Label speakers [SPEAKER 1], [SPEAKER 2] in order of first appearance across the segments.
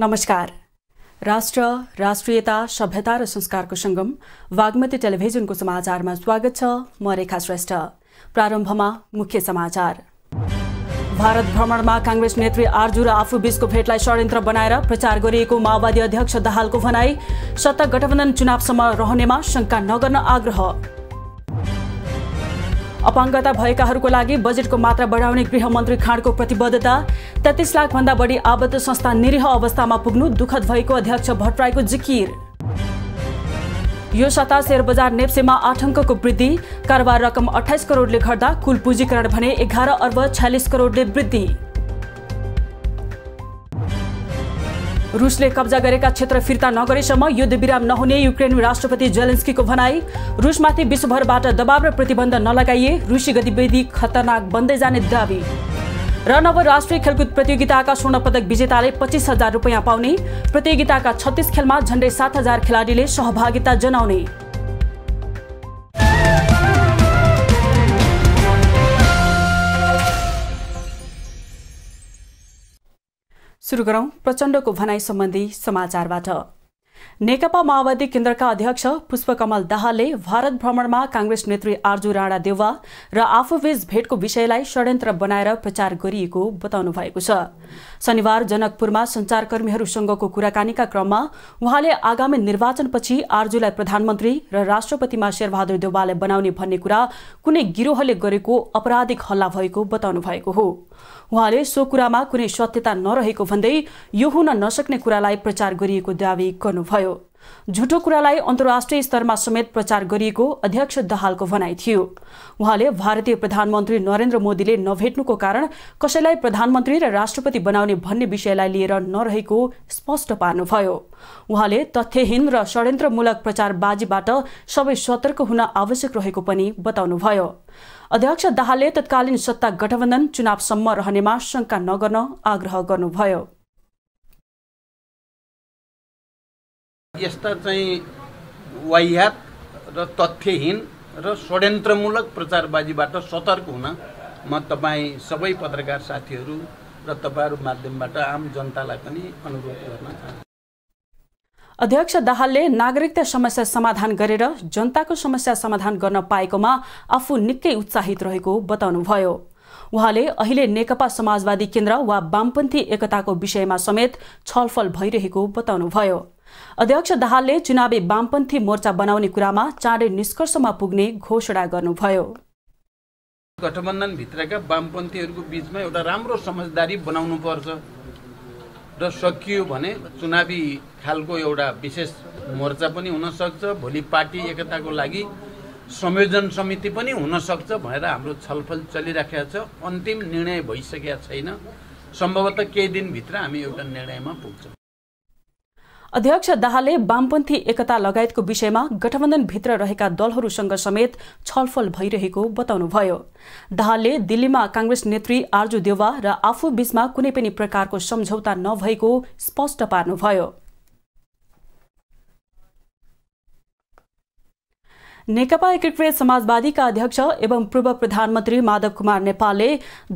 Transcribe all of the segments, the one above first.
[SPEAKER 1] नमस्कार राष्ट्र राष्ट्रियता सभ्यता र संस्कारको सङ्गम बागमती टेलिभिजनको समाचारमा स्वागत छ म रेखा श्रेष्ठ प्रारम्भमा मुख्य समाचार भारत भ्रमणमा काङ्ग्रेस नेत्री आर्जू र आफू बीचको भेटलाई षड्यन्त्र बनाएर प्रचार गरिएको माओवादी अध्यक्ष दाहालको भनाई सत्ता गठबन्धन चुनावसम्म रहनेमा शङ्का नगर्न आग्रह अपाङ्गता भएकाहरूको लागि बजेटको मात्रा बढाउने गृहमन्त्री खाँडको प्रतिबद्धता तेत्तिस लाखभन्दा बढी आबद्ध संस्था निरीह अवस्थामा पुग्नु दुःखद भएको अध्यक्ष भट्टराईको जिकिर यो सत्ता शेयर बजार नेप्सेमा आठ वृद्धि कारोबार रकम अठाइस करोडले घट्दा कुल पुँजीकरण भने एघार अर्ब छ्यालिस करोडले वृद्धि रुसले कब्जा गरेका क्षेत्र फिर्ता नगरेसम्म युद्धविराम नहुने युक्रेन राष्ट्रपति जेलेन्स्कीको भनाई रुसमाथि विश्वभरबाट दबाव र प्रतिबन्ध नलगाइए रुसी गतिविधि खतरनाक बन्दै जाने दावी र नव राष्ट्रिय खेलकुद प्रतियोगिताका स्वर्ण पदक विजेताले पच्चिस हजार रुपियाँ पाउने प्रतियोगिताका छत्तिस खेलमा झण्डै सात हजार खेलाडीले सहभागिता जनाउने सुरु प्रचण्डको भनाई सम्बन्धी समाचारबाट नेकपा माओवादी केन्द्रका अध्यक्ष पुष्पकमल दाहालले भारत भ्रमणमा कांग्रेस नेत्री आर्जु राणा देउवा र आफूबीच भेटको विषयलाई षड्यन्त्र बनाएर प्रचार गरिएको बताउनु भएको छ शनिबार जनकपुरमा सञ्चारकर्मीहरूसँगको कुराकानीका क्रममा उहाँले आगामी निर्वाचनपछि आर्जुलाई प्रधानमन्त्री र राष्ट्रपतिमा शेरबहादुर देवाललाई बनाउने भन्ने कुरा कुनै गिरोहले गरेको अपराधिक हल्ला भएको बताउनु भएको हो उहाँले सो कुरामा कुनै सत्यता नरहेको भन्दै यो हुन नसक्ने कुरालाई प्रचार गरिएको दावी गर्नुभयो झुटो कुरालाई अन्तर्राष्ट्रिय स्तरमा समेत प्रचार गरिएको अध्यक्ष दहालको भनाइ थियो उहाँले भारतीय प्रधानमन्त्री नरेन्द्र मोदीले नभेट्नुको कारण कसैलाई प्रधानमन्त्री र राष्ट्रपति बनाउने भन्ने विषयलाई लिएर नरहेको स्पष्ट पार्नुभयो उहाँले तथ्यहीन र षड्यन्त्रमूलक प्रचारबाजीबाट सबै सतर्क हुन आवश्यक रहेको पनि बताउनुभयो अध्यक्ष दाहालले तत्कालीन सत्ता गठबन्धन चुनावसम्म रहनेमा शङ्का नगर्न आग्रह गर्नुभयो यस्ता चाहिँ वाह्यात र तथ्यहीन र षड्यन्त्रमूलक प्रचारबाजीबाट सतर्क हुन म तपाईँ सबै पत्रकार साथीहरू र तपाईँहरू माध्यमबाट आम जनतालाई पनि अनुरोध गर्न चाहन्छु अध्यक्ष दाहालले नागरिकता समस्या समाधान गरेर जनताको समस्या समाधान गर्न पाएकोमा आफू निकै उत्साहित रहेको बताउनुभयो उहाँले अहिले नेकपा समाजवादी केन्द्र वा वामपन्थी एकताको विषयमा समेत छलफल भइरहेको बताउनुभयो अध्यक्ष दाहालले चुनावी वामपन्थी मोर्चा बनाउने कुरामा चाँडै निष्कर्षमा पुग्ने घोषणा गर्नुभयो गठबन्धनभित्रका वामपन्थीहरूको बिचमा एउटा राम्रो समझदारी बनाउनुपर्छ र सकियो भने चुनावी खालको एउटा विशेष मोर्चा पनि हुनसक्छ भोलि पार्टी एकताको लागि संयोजन समिति पनि हुनसक्छ भनेर हाम्रो छलफल चलिराखेको छ अन्तिम निर्णय भइसकेका छैन सम्भवतः केही दिनभित्र हामी एउटा निर्णयमा पुग्छौँ अध्यक्ष दाहालले वामपन्थी एकता लगायतको विषयमा गठबन्धनभित्र रहेका दलहरूसँग समेत छलफल भइरहेको बताउनुभयो दाहालले दिल्लीमा कांग्रेस नेत्री आर्जु देवा र आफू बीचमा कुनै पनि प्रकारको सम्झौता नभएको स्पष्ट पार्नुभयो नेकपा एकीकृत समाजवादीका अध्यक्ष एवं पूर्व प्रधानमन्त्री माधव कुमार नेपालले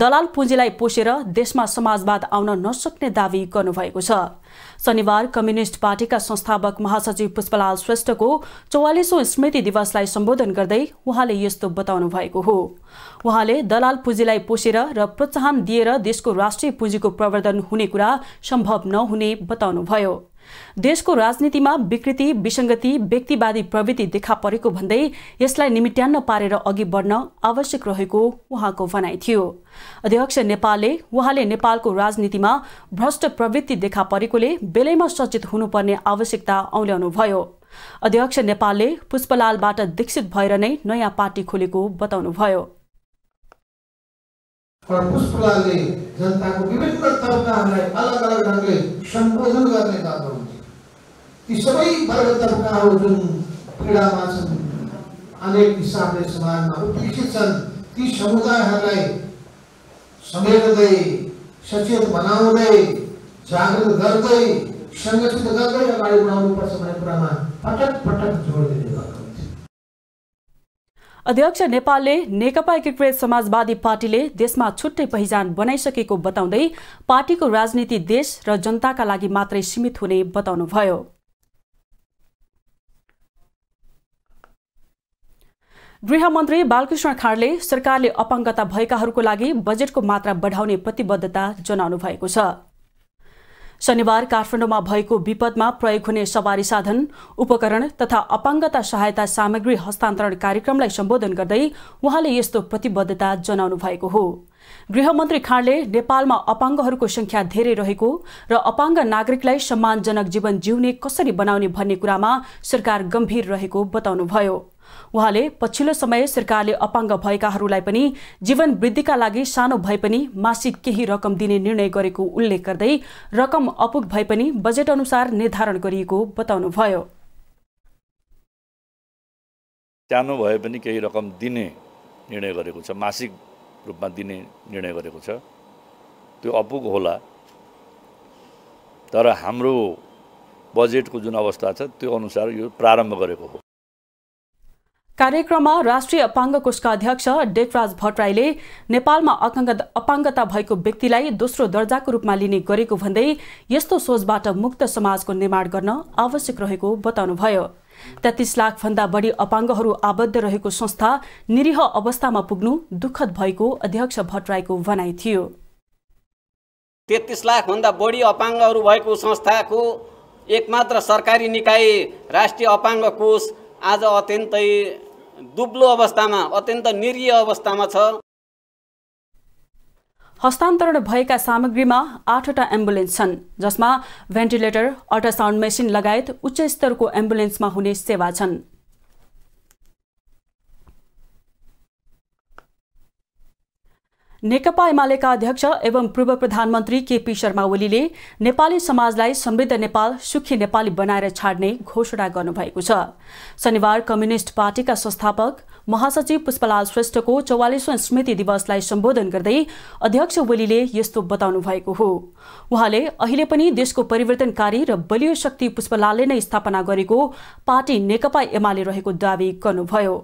[SPEAKER 1] दलाल पुँजीलाई पोषेर देशमा समाजवाद आउन नसक्ने दावी गर्नुभएको छ शनिबार कम्युनिष्ट पार्टीका संस्थापक महासचिव पुष्पलाल श्रेष्ठको चौवालिसौं स्मृति दिवसलाई सम्बोधन गर्दै उहाँले यस्तो बताउनु भएको हो उहाँले दलाल पुँजीलाई पोषेर र प्रोत्साहन दिएर देशको राष्ट्रिय पुँजीको प्रवर्धन हुने कुरा सम्भव नहुने बताउनुभयो देशको राजनीतिमा विकृति विसङ्गति व्यक्तिवादी प्रवृत्ति देखा परेको भन्दै यसलाई निमिट्यान्न पारेर अघि बढ्न आवश्यक रहेको उहाँको भनाइ थियो अध्यक्ष नेपालले उहाँले नेपालको राजनीतिमा भ्रष्ट प्रवृत्ति देखा परेकोले बेलैमा सचेत हुनुपर्ने आवश्यकता औल्याउनुभयो अध्यक्ष नेपालले पुष्पलालबाट दीक्षित भएर नै नयाँ पार्टी खोलेको बताउनुभयो र पुष्पलालले जनताको विभिन्न तबकाहरूलाई अलग अलग ढङ्गले सम्बोधन गर्ने गर्नुहुन्छ ती सबै वर्ग तबकाहरू जुन क्रीडामा छन् अनेक हिसाबले समाजमा उपेक्षित छन् ती समुदायहरूलाई समेट्दै सचेत बनाउँदै जागृत गर्दै सङ्गठित गर्दै अगाडि बढाउनुपर्छ भन्ने कुरामा पटक पटक जोड दिने अध्यक्ष नेपालले नेकपा एकीकृत समाजवादी पार्टीले देशमा छुट्टै पहिचान बनाइसकेको बताउँदै पार्टीको राजनीति देश र जनताका लागि मात्रै सीमित हुने बताउनुभयो गृहमन्त्री बालकृष्ण खाँडले सरकारले अपाङ्गता भएकाहरूको लागि बजेटको मात्रा बढाउने प्रतिबद्धता जनाउनु भएको छ शनिबार काठमाडौँमा भएको विपदमा प्रयोग हुने सवारी साधन उपकरण तथा अपाङ्गता सहायता सामग्री हस्तान्तरण कार्यक्रमलाई सम्बोधन गर्दै उहाँले यस्तो प्रतिबद्धता जनाउनु भएको हो गृहमन्त्री खाँडले नेपालमा अपाङ्गहरूको संख्या धेरै रहेको र अपाङ्ग नागरिकलाई सम्मानजनक जीवन जिउने कसरी बनाउने भन्ने कुरामा सरकार गम्भीर रहेको बताउनुभयो उहाँले पछिल्लो समय सरकारले अपाङ्ग भएकाहरूलाई पनि जीवन वृद्धिका लागि सानो भए पनि मासिक केही रकम दिने निर्णय गरेको उल्लेख गर्दै रकम अपुग भए पनि बजेट अनुसार निर्धारण गरिएको बताउनुभयो सानो भए पनि केही रकम दिने निर्णय गरेको छ मासिक रूपमा दिने निर्णय गरेको छ त्यो अपुग होला तर हाम्रो बजेटको जुन अवस्था छ त्यो अनुसार यो प्रारम्भ गरेको हो कार्यक्रममा राष्ट्रिय अपाङ्ग कोषका अध्यक्ष डेकराज भट्टराईले नेपालमा अपाङ्गता भएको व्यक्तिलाई दोस्रो दर्जाको रूपमा लिने गरेको भन्दै यस्तो सोचबाट मुक्त समाजको निर्माण गर्न आवश्यक रहेको बताउनुभयो तेत्तिस भन्दा बढी अपाङ्गहरू आबद्ध रहेको संस्था निरीह अवस्थामा पुग्नु दुःखद भएको अध्यक्ष भट्टराईको भनाइ थियो तेत्तिस लाखभन्दा बढी अपाङ्गहरू भएको संस्थाको एकमात्र सरकारी निकाय राष्ट्रिय अपाङ्ग कोष आज अत्यन्तै दुब्लो अवस्थामा अत्यन्त निरीह अवस्थामा छ हस्तान्तरण भएका सामग्रीमा आठवटा एम्बुलेन्स छन् जसमा भेन्टिलेटर अल्ट्रासाउन्ड मेसिन लगायत उच्च स्तरको एम्बुलेन्समा हुने सेवा छन् नेकपा एमालेका अध्यक्ष एवं पूर्व प्रधानमन्त्री केपी शर्मा ओलीले नेपाली समाजलाई समृद्ध नेपाल सुखी नेपाली बनाएर छाड्ने घोषणा गर्नुभएको छ शनिबार कम्युनिष्ट पार्टीका संस्थापक महासचिव पुष्पलाल श्रेष्ठको चौवालिसौँ स्मृति दिवसलाई सम्बोधन गर्दै अध्यक्ष ओलीले यस्तो बताउनु भएको हो उहाँले अहिले पनि देशको परिवर्तनकारी र बलियो शक्ति पुष्पलालले नै स्थापना गरेको पार्टी नेकपा एमाले रहेको दावी गर्नुभयो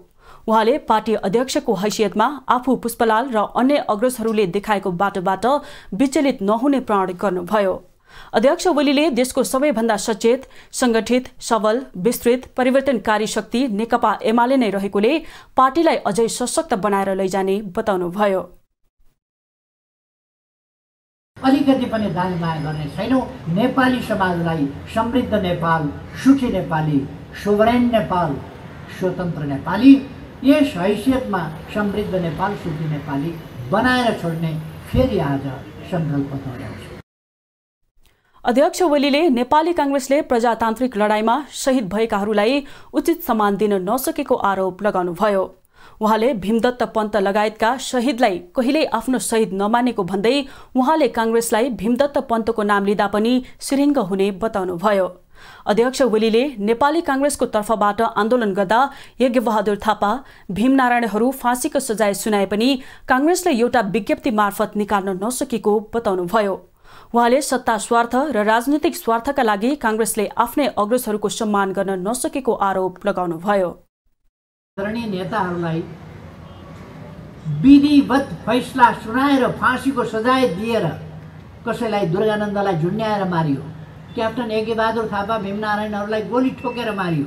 [SPEAKER 1] उहाँले पार्टी अध्यक्षको हैसियतमा आफू पुष्पलाल र अन्य अग्रजहरूले देखाएको बाटोबाट विचलित नहुने प्रण गर्नुभयो अध्यक्ष ओलीले देशको सबैभन्दा सचेत संगठित सबल विस्तृत परिवर्तनकारी शक्ति नेकपा एमाले नै रहेकोले पार्टीलाई अझै सशक्त बनाएर लैजाने बताउनुभयो अलिकति पनि दानमाया गर्ने छैनौँ नेपाली समाजलाई समृद्ध नेपाल सुखी नेपाली सोभरेन नेपाल स्वतन्त्र नेपाली यस हैसियतमा समृद्ध नेपाल सुखी नेपाली बनाएर छोड्ने फेरि आज सङ्कल्प दोहोऱ्याउँछ अध्यक्ष ओलीले नेपाली काङ्ग्रेसले प्रजातान्त्रिक लडाईँमा शहीद भएकाहरूलाई उचित सम्मान दिन नसकेको आरोप लगाउनुभयो उहाँले भीमदत्त पन्त लगायतका शहीदलाई कहिल्यै आफ्नो शहीद नमानेको भन्दै उहाँले काङ्ग्रेसलाई भीमदत्त पन्तको नाम लिँदा पनि सिरिङ्ग हुने बताउनुभयो अध्यक्ष ओलीले नेपाली काङ्ग्रेसको तर्फबाट आन्दोलन गर्दा यज्ञबहादुर थापा भीमनारायणहरू फाँसीको सजाय सुनाए पनि काङ्ग्रेसले एउटा विज्ञप्ति मार्फत निकाल्न नसकेको बताउनुभयो उहाँले सत्ता स्वार्थ र राजनीतिक स्वार्थका लागि काङ्ग्रेसले आफ्नै अग्रजहरूको सम्मान गर्न नसकेको आरोप लगाउनुभयो विधिवत फैसला सुनाएर फाँसीको सजाय दिएर कसैलाई दुर्गानन्दलाई झुन्ड्याएर मारियो क्याप्टन यज्ञबहादुर थापा भीमनारायणहरूलाई गोली ठोकेर मारियो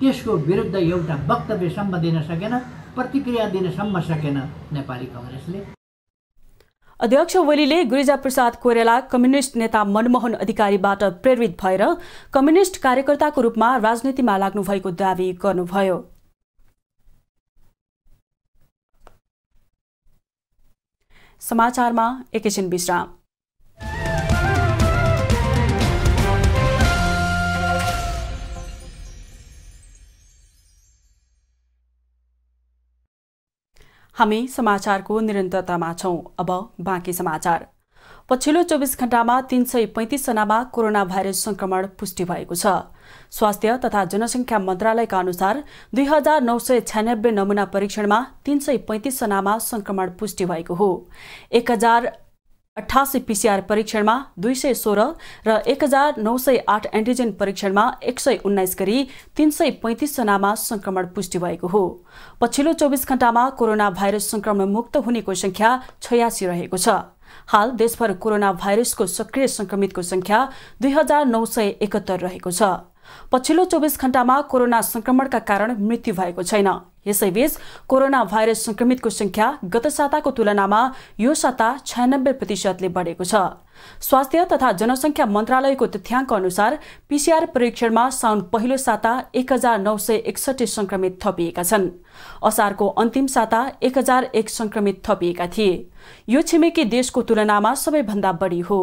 [SPEAKER 1] त्यसको विरुद्ध एउटा वक्तव्यसम्म दिन सकेन प्रतिक्रिया दिनसम्म सकेन नेपाली कङ्ग्रेसले अध्यक्ष ओलीले प्रसाद कोइराला कम्युनिष्ट नेता मनमोहन अधिकारीबाट प्रेरित भएर कम्युनिष्ट कार्यकर्ताको रूपमा राजनीतिमा लाग्नु भएको दावी गर्नुभयो समाचारमा एकैछिन विश्राम हामी समाचारको निरन्तरतामा छौँ अब बाँकी समाचार पछिल्लो चौबिस घण्टामा तीन सय पैँतिसजनामा कोरोना भाइरस संक्रमण पुष्टि भएको छ स्वास्थ्य तथा जनसङ्ख्या मन्त्रालयका अनुसार दुई हजार नौ सय छ्यानब्बे नमुना परीक्षणमा तीन सय पैँतिसजनामा संक्रमण पुष्टि भएको हो एक हजार अठासी पिसिआर परीक्षणमा दुई सय सोह्र र एक हजार नौ सय आठ एन्टिजेन परीक्षणमा एक सय उन्नाइस गरी तीन सय पैँतिसजनामा सङ्क्रमण पुष्टि भएको हो पछिल्लो चौबिस घण्टामा कोरोना भाइरस संक्रमण मुक्त हुनेको संख्या छयासी रहेको छ हाल देशभर कोरोना भाइरसको सक्रिय संक्रमितको संख्या दुई हजार नौ सय एकहत्तर रहेको छ पछिल्लो चौबिस घण्टामा कोरोना संक्रमणका कारण मृत्यु भएको छैन यसैबीच कोरोना भाइरस संक्रमितको संख्या गत साताको तुलनामा यो साता छयानब्बे प्रतिशतले बढेको छ स्वास्थ्य तथा जनसङ्ख्या मन्त्रालयको तथ्याङ्क अनुसार पीसीआर परीक्षणमा साउन पहिलो साता एक हजार नौ सय एकसठी संक्रमित थपिएका छन् असारको अन्तिम साता एक हजार एक संक्रमित थपिएका थिए यो छिमेकी देशको तुलनामा सबैभन्दा बढी हो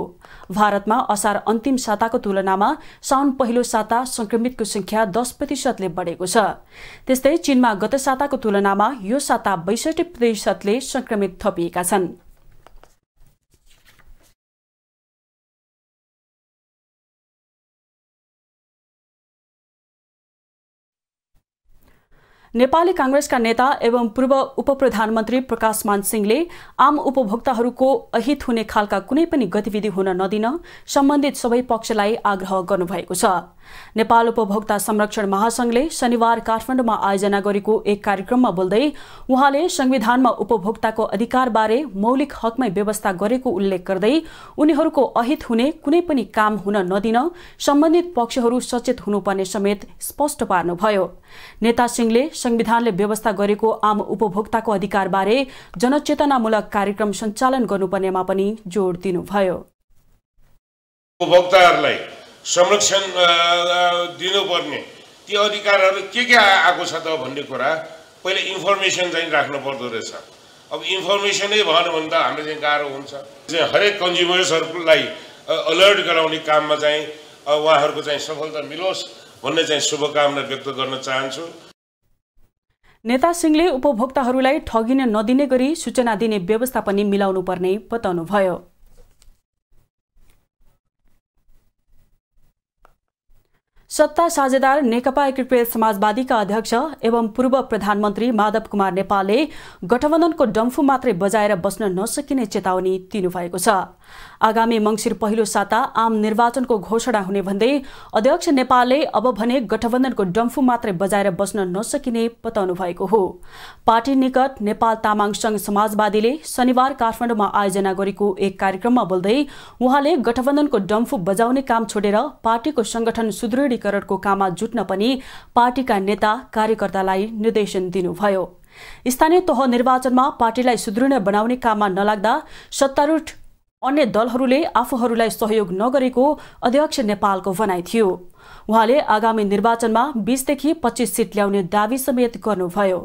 [SPEAKER 1] भारतमा असार अन्तिम साताको तुलनामा साउन पहिलो साता संक्रमितको संख्या दस प्रतिशतले बढेको छ त्यस्तै चीनमा गत साताको तुलनामा यो साता बैसठी प्रतिशतले संक्रमित थपिएका छन् नेपाली काङ्ग्रेसका नेता एवं पूर्व उप प्रधानमन्त्री प्रकाश मान सिंहले आम उपभोक्ताहरूको अहित हुने खालका कुनै पनि गतिविधि हुन नदिन सम्बन्धित सबै पक्षलाई आग्रह गर्नुभएको छ नेपाल उपभोक्ता संरक्षण महासंघले शनिबार काठमाडौँमा आयोजना गरेको एक कार्यक्रममा बोल्दै उहाँले संविधानमा उपभोक्ताको अधिकारबारे मौलिक हकमै व्यवस्था गरेको उल्लेख गर्दै उनीहरूको अहित हुने कुनै पनि काम हुन नदिन सम्बन्धित पक्षहरू सचेत हुनुपर्ने समेत स्पष्ट पार्नुभयो नेता सिंहले संविधानले व्यवस्था गरेको आम उपभोक्ताको अधिकारबारे जनचेतनामूलक कार्यक्रम सञ्चालन गर्नुपर्नेमा पनि जोड दिनुभयो उपभोक्ताहरूलाई संरक्षण दिनुपर्ने ती अधिकारहरू के के आएको छ त भन्ने कुरा पहिले इन्फर्मेसन चाहिँ राख्नु पर्दो रहेछ अब इन्फर्मेसनै भएन भने त हाम्रो चाहिँ गाह्रो हुन्छ चाहिँ हरेक कन्ज्युमर्सहरूलाई अलर्ट गराउने काममा चाहिँ उहाँहरूको चाहिँ सफलता मिलोस् भन्ने चाहिँ शुभकामना व्यक्त गर्न चाहन्छु नेता सिंहले उपभोक्ताहरूलाई ठगिन नदिने गरी सूचना दिने व्यवस्था पनि मिलाउनु पर्ने बताउनुभयो सत्ता साझेदार नेकपा एकीकृत समाजवादीका अध्यक्ष एवं पूर्व प्रधानमन्त्री माधव कुमार नेपालले गठबन्धनको डम्फु मात्रै बजाएर बस्न नसकिने चेतावनी दिनुभएको छ आगामी मङ्सिर पहिलो साता आम निर्वाचनको घोषणा हुने भन्दै अध्यक्ष नेपालले अब भने गठबन्धनको डम्फु मात्रै बजाएर बस्न नसकिने बताउनु भएको हो पार्टी निकट नेपाल तामाङ संघ समाजवादीले शनिबार काठमाडौँमा आयोजना गरेको एक कार्यक्रममा बोल्दै उहाँले गठबन्धनको डम्फु बजाउने काम छोडेर पार्टीको संगठन सुदृढीकरणको काममा जुट्न पनि पार्टीका नेता कार्यकर्तालाई निर्देशन दिनुभयो स्थानीय तह निर्वाचनमा पार्टीलाई सुदृढ बनाउने काममा नलाग्दा सत्तारूढ अन्य दलहरूले आफूहरूलाई सहयोग नगरेको अध्यक्ष नेपालको भनाइ थियो उहाँले आगामी निर्वाचनमा बिसदेखि पच्चिस सिट ल्याउने दावी समेत गर्नुभयो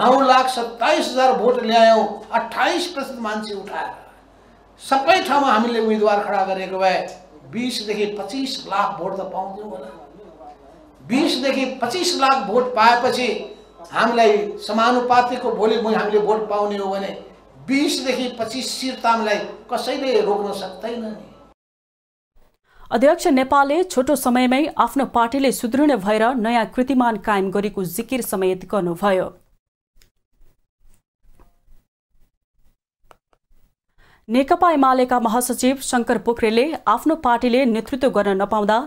[SPEAKER 1] नौ लाख सत्ताइस हजार भोट ल्यायौँ अठाइस प्रतिशत मान्छे उठाएर सबै ठाउँमा हामीले उम्मेदवार खडा गरेको भए बिसदेखि पच्चिस लाख भोट त पाउँथ्यौँ होला बिसदेखि पच्चिस लाख भोट पाएपछि हामीलाई समानुपातिको भोलि हामीले भोट पाउने हो भने बिसदेखि पच्चिस सिट त हामीलाई कसैले रोक्न सक्दैन नि अध्यक्ष नेपालले छोटो समयमै आफ्नो पार्टीले सुदृढ भएर नयाँ कृतिमान कायम गरेको जिकिर समेत गर्नुभयो नेकपा एमालेका महासचिव शङ्कर पोखरेलले आफ्नो पार्टीले नेतृत्व गर्न नपाउँदा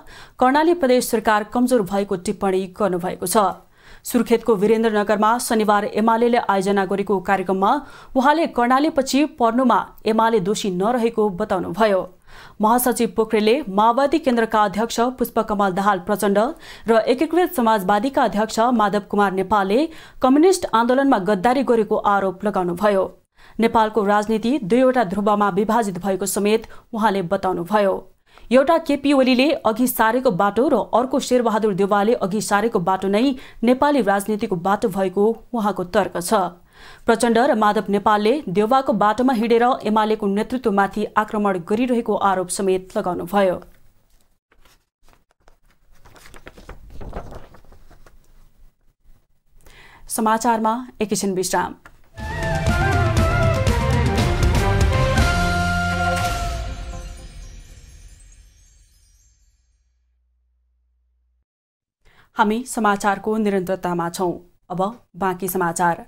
[SPEAKER 1] कर्णाली प्रदेश सरकार कमजोर भएको टिप्पणी गर्नुभएको छ सुर्खेतको वीरेन्द्रनगरमा शनिबार एमाले आयोजना गरेको कार्यक्रममा उहाँले कर्णालीपछि पर्नुमा एमाले दोषी नरहेको बताउनुभयो महासचिव पोखरेलले माओवादी केन्द्रका अध्यक्ष पुष्पकमल दाहाल प्रचण्ड र एकीकृत समाजवादीका अध्यक्ष माधव कुमार नेपालले कम्युनिष्ट आन्दोलनमा गद्दारी गरेको आरोप लगाउनुभयो नेपालको राजनीति दुईवटा ध्रुवमा विभाजित भएको समेत उहाँले बताउनुभयो एउटा केपी ओलीले अघि सारेको बाटो र अर्को शेरबहादुर देवालले अघि सारेको बाटो नै नेपाली राजनीतिको बाटो भएको उहाँको तर्क छ प्रचण्ड र माधव नेपालले देउवाको बाटोमा हिँडेर एमालेको नेतृत्वमाथि आक्रमण गरिरहेको आरोप समेत लगाउनुभयो समाचारमा एकैछिन विश्राम हामी समाचारको निरन्तरतामा छौँ अब बाँकी समाचार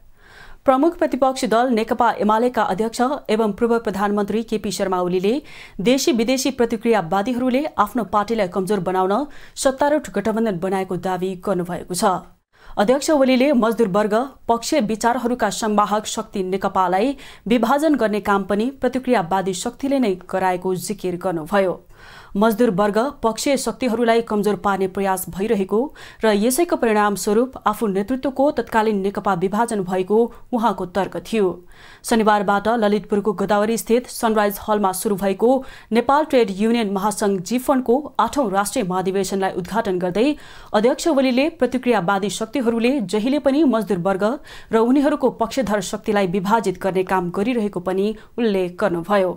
[SPEAKER 1] प्रमुख प्रतिपक्षी दल नेकपा एमालेका अध्यक्ष एवं पूर्व प्रधानमन्त्री केपी शर्मा ओलीले देशी विदेशी प्रतिक्रियावादीहरूले आफ्नो पार्टीलाई कमजोर बनाउन सत्तारूढ गठबन्धन बनाएको दावी गर्नुभएको छ अध्यक्ष ओलीले मजदुर वर्ग पक्षीय विचारहरूका सम्वाहक शक्ति नेकपालाई विभाजन गर्ने काम पनि प्रतिक्रियावादी शक्तिले नै गराएको जिकिर गर्नुभयो मजदुर वर्ग पक्षीय शक्तिहरूलाई कमजोर पार्ने प्रयास भइरहेको र यसैको परिणामस्वरूप आफू नेतृत्वको तत्कालीन नेकपा विभाजन भएको उहाँको तर्क थियो शनिबारबाट ललितपुरको गोदावरी स्थित सनराइज हलमा शुरू भएको नेपाल ट्रेड युनियन महासंघ जीफनको आठौं राष्ट्रिय महाधिवेशनलाई उद्घाटन गर्दै अध्यक्ष ओलीले प्रतिक्रियावादी शक्तिहरूले जहिले पनि मजदुर वर्ग र उनीहरूको पक्षधर शक्तिलाई विभाजित गर्ने काम गरिरहेको पनि उल्लेख गर्नुभयो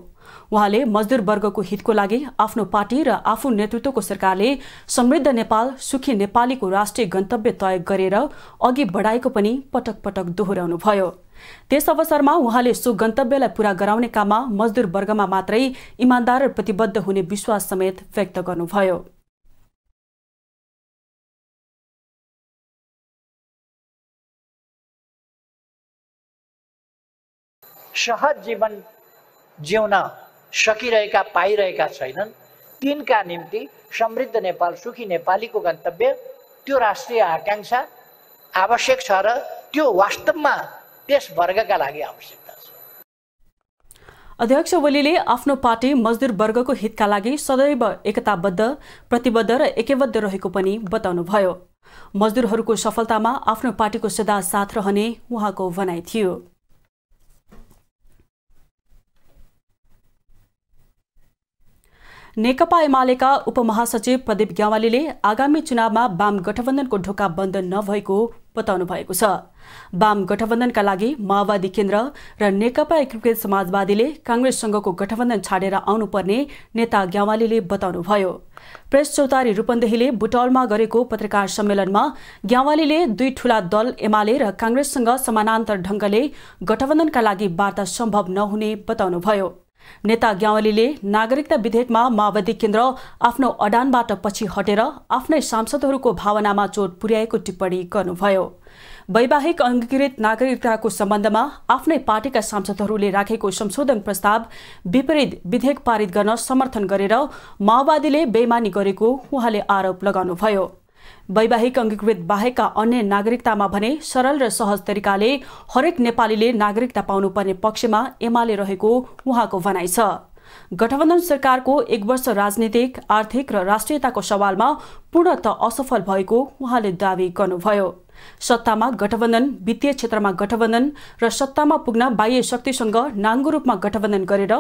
[SPEAKER 1] उहाँले मजदुर वर्गको हितको लागि आफ्नो पार्टी र आफू नेतृत्वको सरकारले समृद्ध नेपाल सुखी नेपालीको राष्ट्रिय गन्तव्य तय गरेर अघि बढाएको पनि पटक पटक दोहोऱ्याउनुभयो त्यस अवसरमा उहाँले सो गन्तव्यलाई पूरा गराउने काममा मजदुर वर्गमा मात्रै इमान्दार र प्रतिबद्ध हुने विश्वास समेत व्यक्त गर्नुभयो सहज जीवन जिउन सकिरहेका पाइरहेका छैनन् तिनका निम्ति समृद्ध नेपाल सुखी नेपालीको गन्तव्य त्यो राष्ट्रिय आकाङ्क्षा आवश्यक छ र त्यो वास्तवमा त्यस वर्गका लागि आवश्यक छ अध्यक्ष ओलीले आफ्नो पार्टी मजदुर वर्गको हितका लागि सदैव एकताबद्ध प्रतिबद्ध र एकबद्ध रहेको पनि बताउनुभयो मजदुरहरूको सफलतामा आफ्नो पार्टीको सदा साथ रहने उहाँको भनाइ थियो नेकपा एमालेका उपमहासचिव प्रदीप ग्यावालीले आगामी चुनावमा वाम गठबन्धनको ढोका बन्द नभएको बताउनु भएको छ वाम गठबन्धनका लागि माओवादी केन्द्र र नेकपा एकीकृत समाजवादीले काङ्ग्रेससँगको गठबन्धन छाडेर आउनुपर्ने नेता ग्यावालीले बताउनुभयो प्रेस चौतारी रूपन्देहीले बुटौलमा गरेको पत्रकार सम्मेलनमा ग्यावालीले दुई ठूला दल एमाले र काङ्ग्रेससँग समानान्तर ढंगले गठबन्धनका लागि वार्ता सम्भव नहुने बताउनुभयो नेता ग्यावलीले नागरिकता विधेयकमा माओवादी केन्द्र आफ्नो अडानबाट पछि हटेर आफ्नै सांसदहरूको भावनामा चोट पुर्याएको टिप्पणी गर्नुभयो वैवाहिक अङ्गीकृत नागरिकताको सम्बन्धमा आफ्नै पार्टीका सांसदहरूले राखेको संशोधन प्रस्ताव विपरीत विधेयक पारित गर्न समर्थन गरेर माओवादीले बेमानी गरेको उहाँले आरोप लगाउनुभयो वैवाहिक अङ्गीकृत बाहेकका अन्य नागरिकतामा भने सरल र सहज तरिकाले हरेक नेपालीले नागरिकता पाउनुपर्ने पक्षमा एमाले रहेको उहाँको भनाइ छ गठबन्धन सरकारको एक वर्ष राजनीतिक आर्थिक र राष्ट्रियताको सवालमा पूर्णत असफल भएको उहाँले दावी गर्नुभयो सत्तामा गठबन्धन वित्तीय क्षेत्रमा गठबन्धन र सत्तामा पुग्न बाह्य शक्तिसँग नाङ्गो रूपमा गठबन्धन गरेर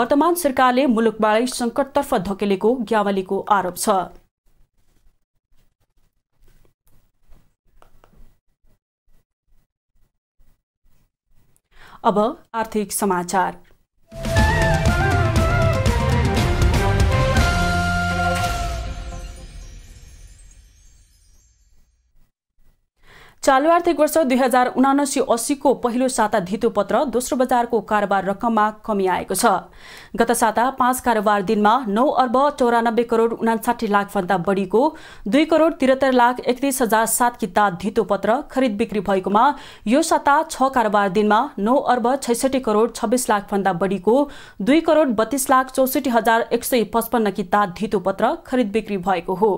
[SPEAKER 1] वर्तमान सरकारले मुलुकबाटै सङ्कटतर्फ धकेलेको ग्यावलीको आरोप छ अब आर्थिक समाचार चालु आर्थिक वर्ष दुई हजार उनासी अस्सीको पहिलो साता धितोपत्र दोस्रो बजारको कारोबार रकममा कमी आएको छ गत साता पाँच कारोबार दिनमा नौ अर्ब चौरानब्बे करोड उनासाठी लाखभन्दा बढीको दुई करोड त्रिहत्तर लाख एकतिस हजार सात किता धितोपत्र पत्र खरिद बिक्री भएकोमा यो साता छ कारोबार दिनमा नौ अर्ब छैसठी करोड छब्बिस लाखभन्दा बढीको दुई करोड बत्तीस लाख चौसठी हजार एक सय पचपन्न किता धितो खरिद बिक्री भएको हो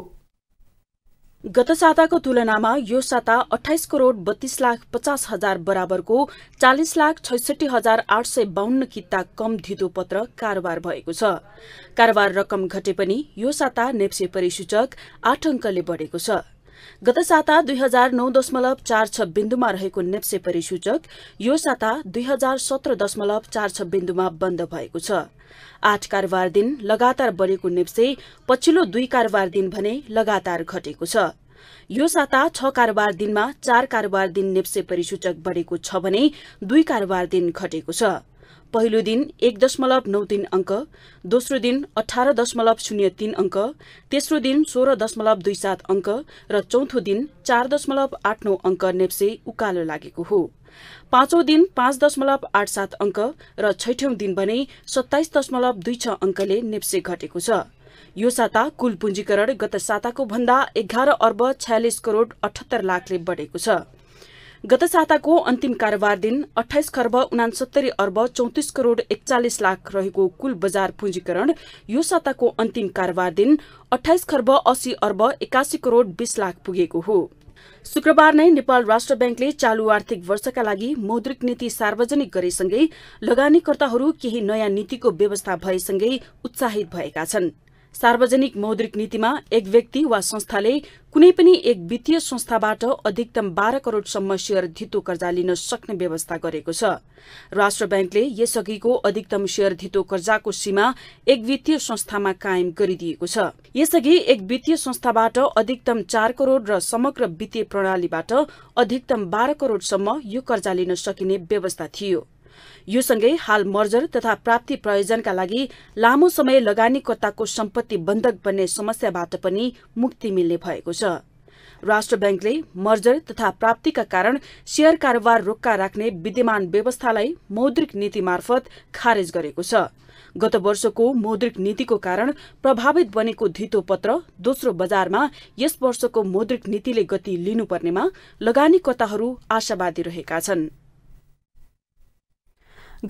[SPEAKER 1] गत साताको तुलनामा यो साता अठाइस करोड़ बत्तीस लाख पचास हजार बराबरको चालिस लाख छैसठी हजार आठ सय बाहन्न किता कम पत्र कारोबार भएको छ कारोबार रकम घटे पनि यो साता नेप्से परिसूचक आठ अङ्कले बढेको छ गत साता दुई हजार नौ दशमलव चार छ बिन्दुमा रहेको नेप्से परिसूचक यो साता दुई हजार सत्र दशमलव चार छ बिन्दुमा बन्द भएको छ आठ कारोबार दिन लगातार बढेको नेप्से पछिल्लो दुई कारोबार दिन भने लगातार घटेको छ यो साता छ कारोबार दिनमा चार कारोबार दिन नेप्से परिसूचक बढेको छ भने दुई कारोबार दिन घटेको छ पहिलो दिन एक दशमलव नौ तीन अङ्क दोस्रो दिन अठार दशमलव शून्य तीन अङ्क तेस्रो दिन सोह्र दशमलव दुई सात अङ्क र चौथो दिन चार दशमलव आठ नौ अङ्क नेप्से उकालो लागेको हो पाँचौं दिन पाँच दशमलव आठ सात अङ्क र छैठौं दिन भने सत्ताइस दशमलव दुई छ अङ्कले नेप्से घटेको छ यो साता कुल पुँजीकरण गत साताको भन्दा एघार अर्ब छयालिस करोड़ अठहत्तर लाखले बढेको छ गत साताको अन्तिम कारोबार दिन अठाइस खर्ब उनासत्तरी अर्ब चौतिस करोड़ एकचालिस लाख रहेको कुल बजार पुँजीकरण यो साताको अन्तिम कारोबार दिन अठाइस खर्ब अस्सी अर्ब एकासी करोड़ बीस लाख पुगेको हो शुक्रबार नै नेपाल राष्ट्र ब्याङ्कले चालु आर्थिक वर्षका लागि मौद्रिक नीति सार्वजनिक गरेसँगै लगानीकर्ताहरू केही नयाँ नीतिको व्यवस्था भएसँगै उत्साहित भएका छन् सार्वजनिक मौद्रिक नीतिमा एक व्यक्ति वा संस्थाले कुनै पनि एक वित्तीय संस्थाबाट अधिकतम बाह्र करोड़सम्म शेयर धितो कर्जा लिन सक्ने व्यवस्था गरेको छ राष्ट्र ब्याङ्कले यसअघिको अधिकतम शेयर धितो कर्जाको सीमा एक वित्तीय संस्थामा कायम गरिदिएको छ यसअघि एक वित्तीय संस्थाबाट अधिकतम चार करोड़ र समग्र वित्तीय प्रणालीबाट अधिकतम बाह्र करोड़सम्म यो कर्जा लिन सकिने व्यवस्था थियो यो सँगै हाल मर्जर तथा प्राप्ति प्रयोजनका लागि लामो समय लगानीकर्ताको सम्पत्ति बन्धक बन्ने समस्याबाट पनि मुक्ति मिल्ने भएको छ राष्ट्र ब्याङ्कले मर्जर तथा प्राप्तिका कारण शेयर कारोबार रोक्का राख्ने विद्यमान व्यवस्थालाई मौद्रिक नीति मार्फत खारेज गरेको छ गत वर्षको मौद्रिक नीतिको कारण प्रभावित बनेको धितो पत्र दोस्रो बजारमा यस वर्षको मौद्रिक नीतिले गति लिनुपर्नेमा लगानीकर्ताहरू आशावादी रहेका छनृ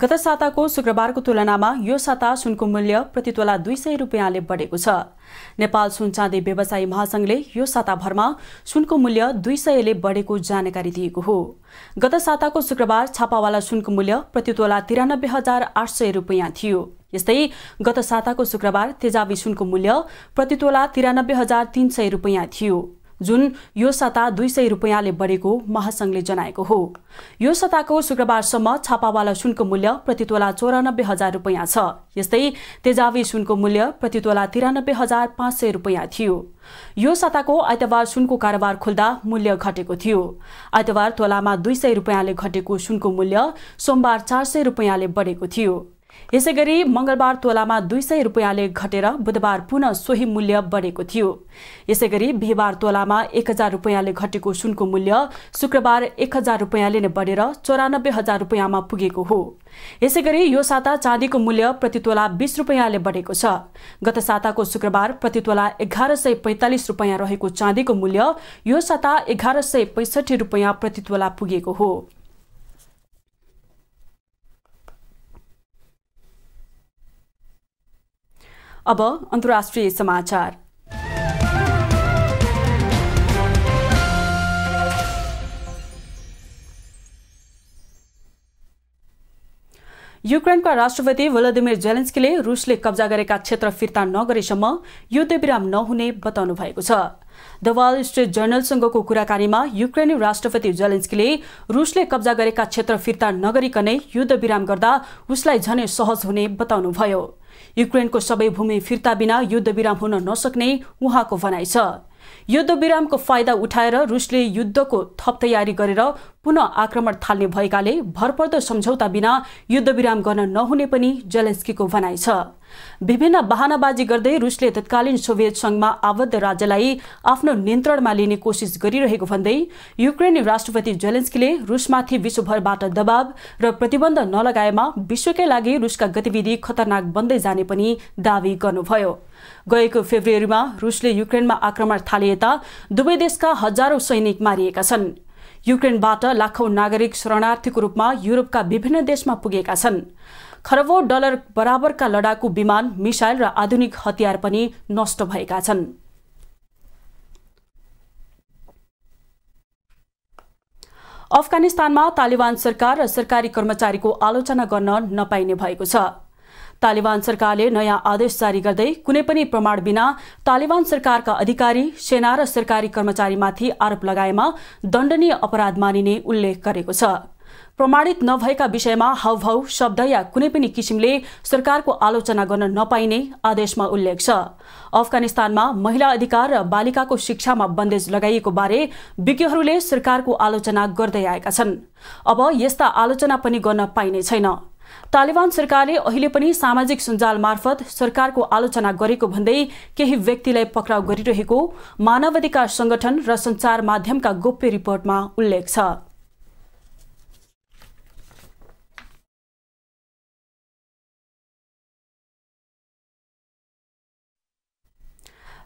[SPEAKER 1] गत साताको शुक्रबारको तुलनामा यो साता सुनको मूल्य प्रतितोला दुई सय रुपियाँले बढेको छ नेपाल सुन चाँदी व्यवसायी महासंघले यो साताभरमा सुनको मूल्य दुई सयले बढेको जानकारी दिएको हो गत साताको शुक्रबार छापावाला सुनको मूल्य प्रतितोला तिरानब्बे हजार आठ सय रुपियाँ थियो यस्तै गत साताको शुक्रबार तेजाबी सुनको मूल्य प्रतितोला तिरानब्बे हजार तीन सय रुपियाँ थियो जुन यो सता दुई सय रुपियाँले बढेको महासङ्घले जनाएको हो यो सताको शुक्रबारसम्म छापावाला सुनको मूल्य प्रतितोला चौरानब्बे हजार रुपियाँ छ यस्तै तेजावी सुनको मूल्य प्रतितोला तिरानब्बे हजार पाँच सय रुपियाँ थियो यो साताको आइतबार सुनको कारोबार खुल्दा मूल्य घटेको थियो आइतबार तोलामा दुई सय रुपियाँले घटेको सुनको मूल्य सोमबार चार सय रुपियाँले बढेको थियो यसै गरी मङ्गलबार तोलामा दुई सय रुपियाँले घटेर बुधबार पुनः सोही मूल्य बढेको थियो यसै गरी बिहिबार तोलामा एक हजार रुपियाँले घटेको सुनको मूल्य शुक्रबार एक हजार रुपियाँले नै बढेर चौरानब्बे हजार रुपियाँमा पुगेको हो यसै गरी यो साता चाँदीको मूल्य प्रतितोला बिस रुपियाँले बढेको छ गत साताको शुक्रबार प्रतितोला एघार सय पैँतालिस रुपियाँ रहेको चाँदीको मूल्य यो साता एघार सय पैँसठी रुपियाँ प्रतितोला पुगेको हो अब अन्तर्राष्ट्रिय समाचार युक्रेनका राष्ट्रपति भ्लादिमिर जेलेन्स्कीले रुसले कब्जा गरेका क्षेत्र फिर्ता नगरेसम्म युद्धविराम नहुने बताउनु भएको छ द वाल स्ट्रिट जर्नलसँगको कुराकानीमा युक्रेनी राष्ट्रपति जेलेन्स्कीले रुसले कब्जा गरेका क्षेत्र फिर्ता नगरिकनै युद्धविराम गर्दा उसलाई झनै सहज हुने बताउनुभयो युक्रेनको सबै भूमि फिर्ता बिना युद्धविराम हुन नसक्ने उहाँको भनाइ छ युद्धविरामको फाइदा उठाएर रुसले युद्धको थप तयारी गरेर पुनः आक्रमण थाल्ने भएकाले भरपर्दो सम्झौता बिना युद्धविराम गर्न नहुने पनि जेलेन्स्कीको भनाइ छ विभिन्न बहानाबाजी गर्दै रुसले तत्कालीन सोभियत संघमा आबद्ध राज्यलाई आफ्नो नियन्त्रणमा लिने कोसिस गरिरहेको भन्दै युक्रेनी राष्ट्रपति जेलेन्स्कीले रुसमाथि विश्वभरबाट दबाव र प्रतिबन्ध नलगाएमा विश्वकै लागि रुसका गतिविधि खतरनाक बन्दै जाने पनि दावी गर्नुभयो गएको फेब्रुअरीमा रुसले युक्रेनमा आक्रमण थाले दुवै देशका हजारौं सैनिक मारिएका छन् युक्रेनबाट लाखौं नागरिक शरणार्थीको रूपमा युरोपका विभिन्न देशमा पुगेका छन् खरबौँ डलर बराबरका लडाकु विमान मिसाइल र आधुनिक हतियार पनि नष्ट भएका छन् अफगानिस्तानमा तालिबान सरकार र सरकारी कर्मचारीको आलोचना गर्न नपाइने भएको छ तालिबान सरकारले नयाँ आदेश जारी गर्दै कुनै पनि प्रमाण बिना तालिबान सरकारका अधिकारी सेना र सरकारी कर्मचारीमाथि आरोप लगाएमा दण्डनीय अपराध मानिने उल्लेख गरेको छ प्रमाणित नभएका विषयमा हाउभाउ शब्द या कुनै पनि किसिमले सरकारको आलोचना गर्न नपाइने आदेशमा उल्लेख छ अफगानिस्तानमा महिला अधिकार र बालिकाको शिक्षामा बन्देज लगाइएको बारे विज्ञहरूले सरकारको आलोचना गर्दै आएका छन् अब यस्ता आलोचना पनि गर्न पाइने छैन तालिबान सरकारले अहिले पनि सामाजिक सञ्जाल मार्फत सरकारको आलोचना गरेको भन्दै केही व्यक्तिलाई पक्राउ गरिरहेको मानवाधिकार संगठन र संचार माध्यमका गोप्य रिपोर्टमा उल्लेख छ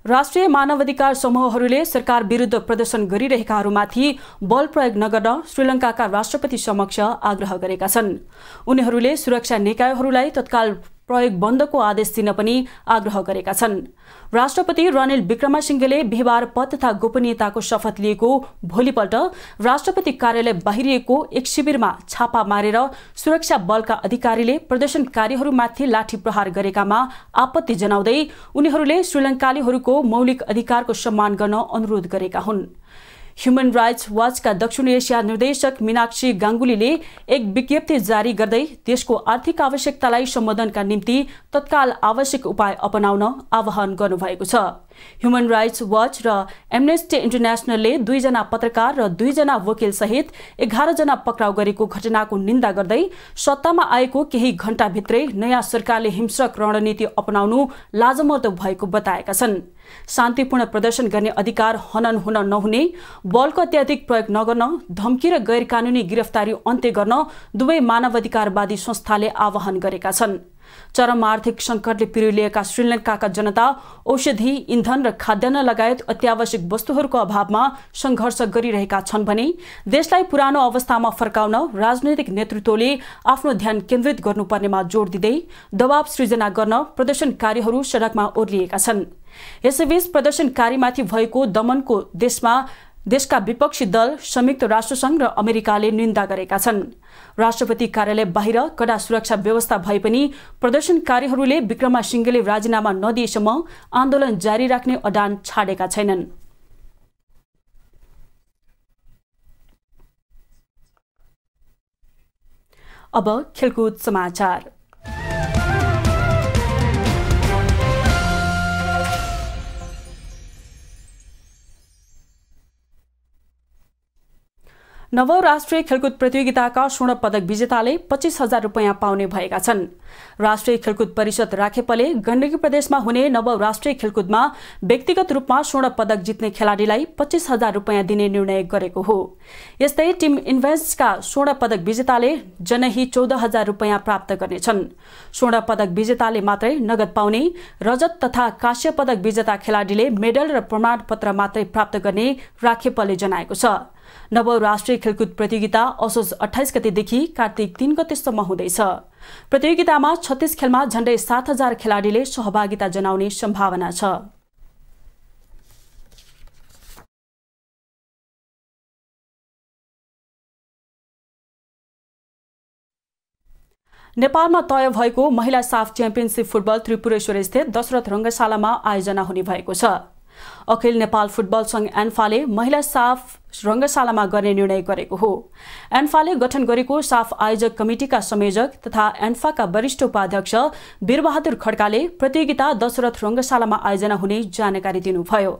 [SPEAKER 1] राष्ट्रिय मानवाधिकार समूहहरूले सरकार विरुद्ध प्रदर्शन गरिरहेकाहरूमाथि बल प्रयोग नगर्न श्रीलङ्काका राष्ट्रपति समक्ष आग्रह गरेका छन् उनीहरूले सुरक्षा निकायहरूलाई तत्काल प्रयोग बन्दको आदेश दिन पनि आग्रह गरेका छन् राष्ट्रपति रनिल विक्रमासिंघेले व्यवहार पद तथा गोपनीयताको शपथ लिएको भोलिपल्ट राष्ट्रपति कार्यालय बाहिरिएको एक शिविरमा छापा मारेर सुरक्षा बलका अधिकारीले प्रदर्शनकारीहरूमाथि लाठी प्रहार गरेकामा आपत्ति जनाउँदै उनीहरूले श्रीलङ्कालीहरूको मौलिक अधिकारको सम्मान गर्न अनुरोध गरेका हुन् ह्युमन राइट्स वाचका दक्षिण एसिया निर्देशक मीनाक्षी गाङ्गुलीले एक विज्ञप्ति जारी गर्दै देशको आर्थिक आवश्यकतालाई सम्बोधनका निम्ति तत्काल आवश्यक उपाय अपनाउन आह्वान गर्नुभएको छ ह्युमन राइट्स वाच र एमनेस्टी इन्टरनेसनलले दुईजना पत्रकार र दुईजना वकिलसहित एघारजना पक्राउ गरेको घटनाको निन्दा गर्दै सत्तामा आएको केही घण्टाभित्रै नयाँ सरकारले हिंस्रक रणनीति अपनाउनु लाजमर्दो भएको बताएका छन् शान्तिपूर्ण प्रदर्शन गर्ने अधिकार हनन हुन नहुने बलको अत्याधिक प्रयोग नगर्न धम्की र गैर कानुनी गिरफ्तारी अन्त्य गर्न दुवै मानवाधिकारवादी संस्थाले आह्वान गरेका छन् चरम आर्थिक सङ्कटले पिरिलिएका श्रीलङ्काका जनता औषधि इन्धन र खाद्यान्न लगायत अत्यावश्यक वस्तुहरूको अभावमा सङ्घर्ष गरिरहेका छन् भने देशलाई पुरानो अवस्थामा फर्काउन राजनैतिक नेतृत्वले आफ्नो ध्यान केन्द्रित गर्नुपर्नेमा जोड दिँदै दबाव सृजना गर्न प्रदर्शनकारीहरू सडकमा ओर्लिएका छन् यसैबीच प्रदर्शनकारीमाथि भएको दमनको देशमा देशका विपक्षी दल संयुक्त राष्ट्रसङ्घ र अमेरिकाले निन्दा गरेका छन् राष्ट्रपति कार्यालय बाहिर कडा सुरक्षा व्यवस्था भए पनि प्रदर्शनकारीहरूले विक्रमा सिंहले राजीनामा नदिएसम्म आन्दोलन जारी राख्ने अडान छाडेका छैनन् अब खेलकुद समाचार नवौं राष्ट्रिय खेलकुद प्रतियोगिताका स्वर्ण पदक विजेताले पच्चिस हजार रुपियाँ पाउने भएका छन् राष्ट्रिय खेलकुद परिषद राखेपले गण्डकी प्रदेशमा हुने नवौं राष्ट्रिय खेलकुदमा व्यक्तिगत रूपमा स्वर्ण पदक जित्ने खेलाडीलाई पच्चिस हजार रुपियाँ दिने निर्णय गरेको हो यस्तै टिम इन्भेन्सका स्वर्ण पदक विजेताले जनही चौध हजार रुपियाँ प्राप्त गर्नेछन् स्वर्ण पदक विजेताले मात्रै नगद पाउने रजत तथा काश्य पदक विजेता खेलाडीले मेडल र प्रमाणपत्र मात्रै प्राप्त गर्ने राखेपले जनाएको छ नव राष्ट्रिय खेलकुद प्रतियोगिता असोज अठाइस गतेदेखि कार्तिक तीन गतेसम्म हुँदैछ प्रतियोगितामा छत्तिस खेलमा झण्डै सात हजार खेलाडीले सहभागिता जनाउने सम्भावना छ नेपालमा तय भएको महिला SAFF championship football Tripureshwar Dasharath रङ्गशालामा आयोजना हुने भएको छ अखिल नेपाल फुटबल सङ्घ एन्फाले महिला साफ रङ्गशालामा गर्ने निर्णय गरेको हो एन्फाले गठन गरेको साफ आयोजक कमिटिका संयोजक तथा एन्फाका वरिष्ठ उपाध्यक्ष वीरबहादुर खड्काले प्रतियोगिता दशरथ रङ्गशालामा आयोजना हुने जानकारी दिनुभयो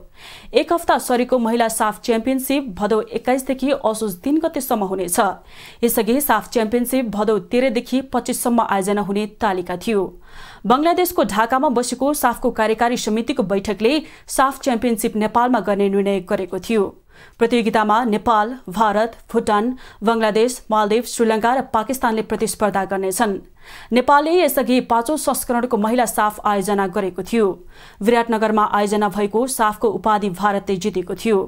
[SPEAKER 1] एक हप्ता सरेको महिला साफ च्याम्पियनसिप भदौ एक्काइसदेखि असोज तीन गतेसम्म हुनेछ यसअघि साफ च्याम्पियनसिप भदौ तेह्रदेखि पच्चिससम्म आयोजना हुने तालिका थियो बंगलादेशको ढाकामा बसेको साफको कार्यकारी समितिको बैठकले साफ च्याम्पियनसिप नेपालमा गर्ने निर्णय गरेको थियो प्रतियोगितामा नेपाल भारत भुटान बङ्गलादेश मालदिव श्रीलङ्का र पाकिस्तानले प्रतिस्पर्धा गर्नेछन् नेपालले यसअघि पाँचौं संस्करणको महिला साफ आयोजना गरेको थियो विराटनगरमा आयोजना भएको साफको उपाधि भारतले जितेको थियो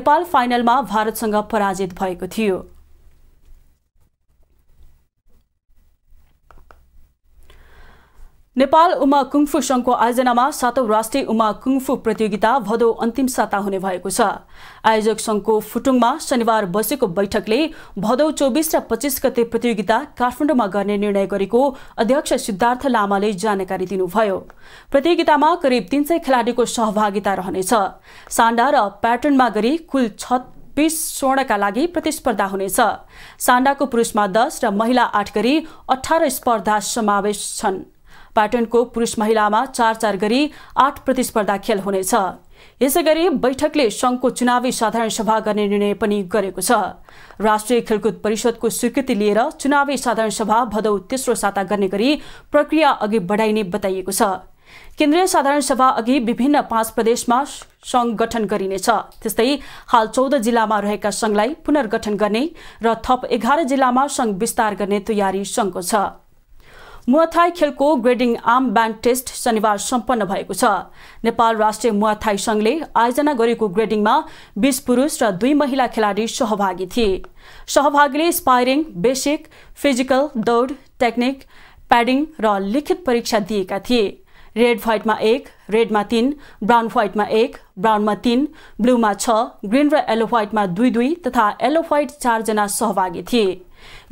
[SPEAKER 1] नेपाल फाइनलमा भारतसँग पराजित भएको थियो नेपाल उमा कुङफु सङ्घको आयोजनामा सातौं राष्ट्रिय उमा कुङफु प्रतियोगिता भदौ अन्तिम साता हुने भएको छ आयोजक सङ्घको फुटुङमा शनिबार बसेको बैठकले भदौ चौबिस र पच्चिस गते प्रतियोगिता काठमाडौँमा गर्ने निर्णय गरेको अध्यक्ष सिद्धार्थ लामाले जानकारी दिनुभयो प्रतियोगितामा करिब तीन सय खेलाडीको सहभागिता रहनेछ साण्डा र प्याटर्नमा गरी कुल छ स्वर्णका लागि प्रतिस्पर्धा हुनेछ सान्डाको पुरुषमा दस र महिला आठ गरी अठार स्पर्धा समावेश छन् प्याटर्नको पुरुष महिलामा चार चार गरी आठ प्रतिस्पर्धा खेल हुनेछ यसै गरी बैठकले संघको चुनावी साधारण सभा गर्ने निर्णय पनि गरेको छ राष्ट्रिय खेलकुद परिषदको स्वीकृति लिएर चुनावी साधारण सभा भदौ तेस्रो साता गर्ने गरी प्रक्रिया अघि बढाइने बताइएको छ केन्द्रीय साधारण सभा अघि विभिन्न पाँच प्रदेशमा सङ्घ गठन गरिनेछ त्यस्तै हाल चौध जिल्लामा रहेका सङ्घलाई पुनर्गठन गर्ने र थप एघार जिल्लामा संघ विस्तार गर्ने तयारी सङ्घको छ मुवाथाई खेलको ग्रेडिङ आर्म ब्यान्ड टेस्ट शनिबार सम्पन्न भएको छ नेपाल राष्ट्रिय मुवाथाई संघले आयोजना गरेको ग्रेडिङमा बीस पुरुष र दुई महिला खेलाडी सहभागी थिए सहभागीले स्पाइरिङ बेसिक फिजिकल दौड टेक्निक प्याडिङ र लिखित परीक्षा दिएका थिए रेड व्हाइटमा एक रेडमा तिन ब्राउन व्हाइटमा एक ब्राउनमा तिन ब्लूमा छ ग्रिन र येलो व्हाइटमा दुई दुई तथा येल्लो व्हाइट चारजना सहभागी थिए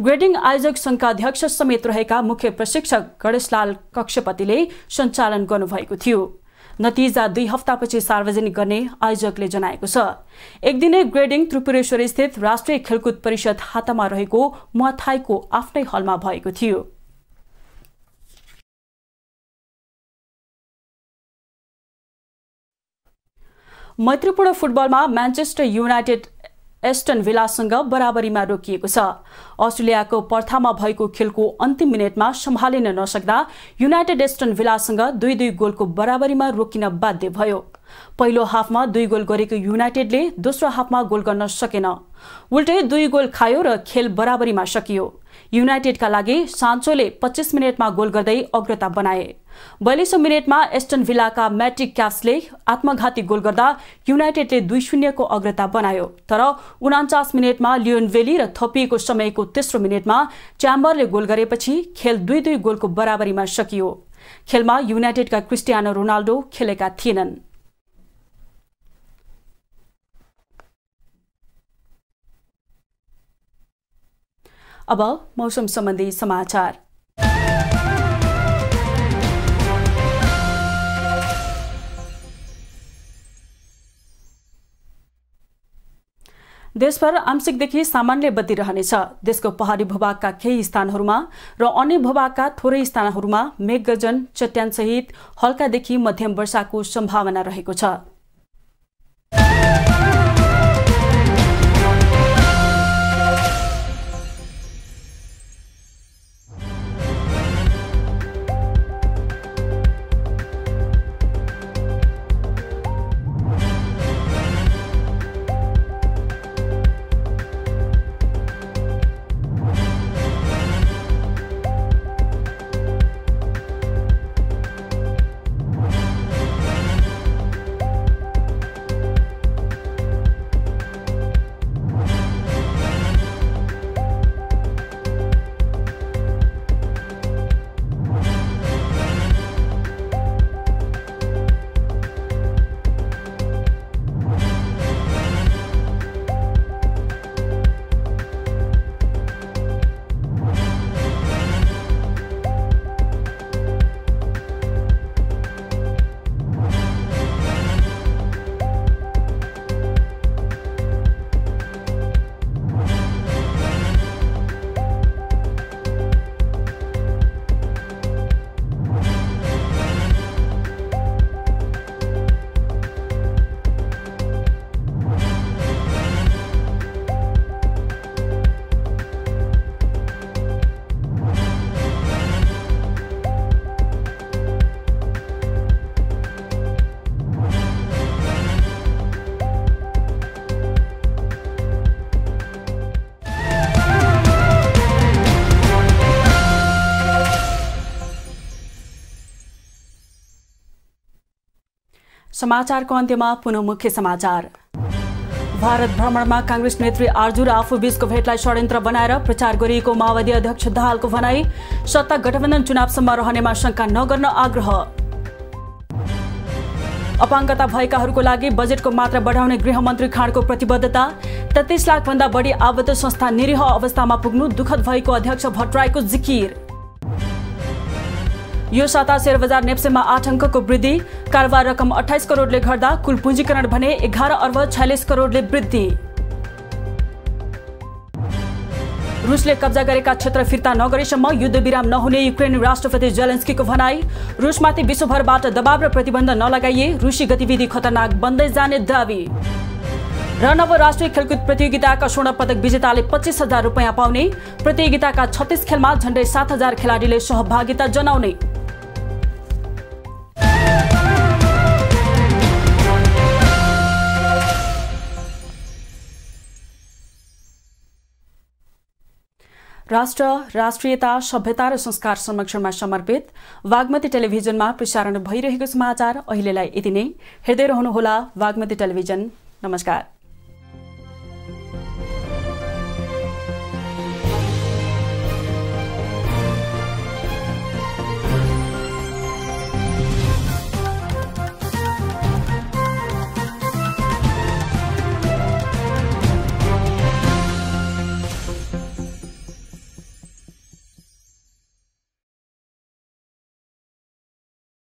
[SPEAKER 1] ग्रेडिङ आयोजक अध्यक्ष समेत रहेका मुख्य प्रशिक्षक गणेशलाल कक्षपतिले सञ्चालन गर्नुभएको थियो नतिजा दुई हप्तापछि सार्वजनिक गर्ने आयोजकले जनाएको छ एक दिने ग्रेडिङ त्रिपुरेश्वर स्थित राष्ट्रिय खेलकुद परिषद हातामा रहेको मथाईको आफ्नै हलमा भएको थियो मैत्रीपूर्ण फुटबलमा म्यान्चेस्टर युनाइटेड एस्टन भिलासँग बराबरीमा रोकिएको छ अस्ट्रेलियाको पर्थामा भएको खेलको अन्तिम मिनटमा सम्हालिन नसक्दा युनाइटेड एस्टन भिलासँग दुई दुई गोलको बराबरीमा रोकिन बाध्य भयो पहिलो हाफमा दुई गोल गरेको युनाइटेडले दोस्रो हाफमा गोल गर्न सकेन उल्टै दुई गोल खायो र खेल बराबरीमा सकियो युनाइटेडका लागि सान्चोले पच्चिस मिनटमा गोल गर्दै अग्रता बनाए बयालिसौँ मिनटमा एस्टन भिलाका म्याट्रिक क्यासले आत्मघाती गोल गर्दा युनाइटेडले दुई शून्यको अग्रता बनायो तर उनान्चास मिनटमा लियोन भेली र थपिएको समयको तेस्रो मिनटमा च्याम्बरले गोल गरेपछि खेल दुई दुई गोलको बराबरीमा सकियो खेलमा युनाइटेडका क्रिस्टियानो रोनाल्डो खेलेका थिएनन् अब मौसम सम्बन्धी समाचार देशभर आंशिकदेखि सामान्य बत्ती रहनेछ देशको पहाडी भूभागका केही स्थानहरूमा र अन्य भूभागका थोरै स्थानहरूमा मेघगजन चट्याङसहित हल्कादेखि मध्यम वर्षाको सम्भावना रहेको छ समाचारको अन्त्यमा पुनः समाचार भारत भ्रमणमा काङ्ग्रेस नेत्री आर्जु र आफू बीचको भेटलाई षड्यन्त्र बनाएर प्रचार गरिएको माओवादी अध्यक्ष दाहालको भनाई सत्ता गठबन्धन चुनावसम्म रहनेमा शङ्का नगर्न आग्रह अपाङ्गता भएकाहरूको लागि बजेटको मात्रा बढाउने गृहमन्त्री खाँडको प्रतिबद्धता तेत्तिस लाखभन्दा बढी आबद्ध संस्था निरीह अवस्थामा पुग्नु दुःखद भएको अध्यक्ष भट्टराईको जिकिर यो साता शेयर बजार नेप्सेमा आठ अङ्कको वृद्धि कारोबार रकम अठाइस करोडले घट्दा कुल पुँजीकरण भने एघार अर्ब छयालिस करोडले वृद्धि रुसले कब्जा गरेका क्षेत्र फिर्ता नगरेसम्म युद्धविराम नहुने युक्रेन राष्ट्रपति जेलेन्स्कीको भनाई रुसमाथि विश्वभरबाट दबाव र प्रतिबन्ध नलगाइए रुसी गतिविधि खतरनाक बन्दै जाने दावी र नव राष्ट्रिय खेलकुद प्रतियोगिताका स्वर्ण पदक विजेताले पच्चिस हजार रुपियाँ पाउने प्रतियोगिताका छत्तिस खेलमा झण्डै सात हजार खेलाडीले सहभागिता जनाउने राष्ट्र राष्ट्रियता सभ्यता र संस्कार संरक्षणमा समर्पित बागमती टेलिभिजनमा प्रसारण भइरहेको समाचार अहिलेलाई यति नै हेर्दै रहनुहोला बागमती टेलिभिजन नमस्कार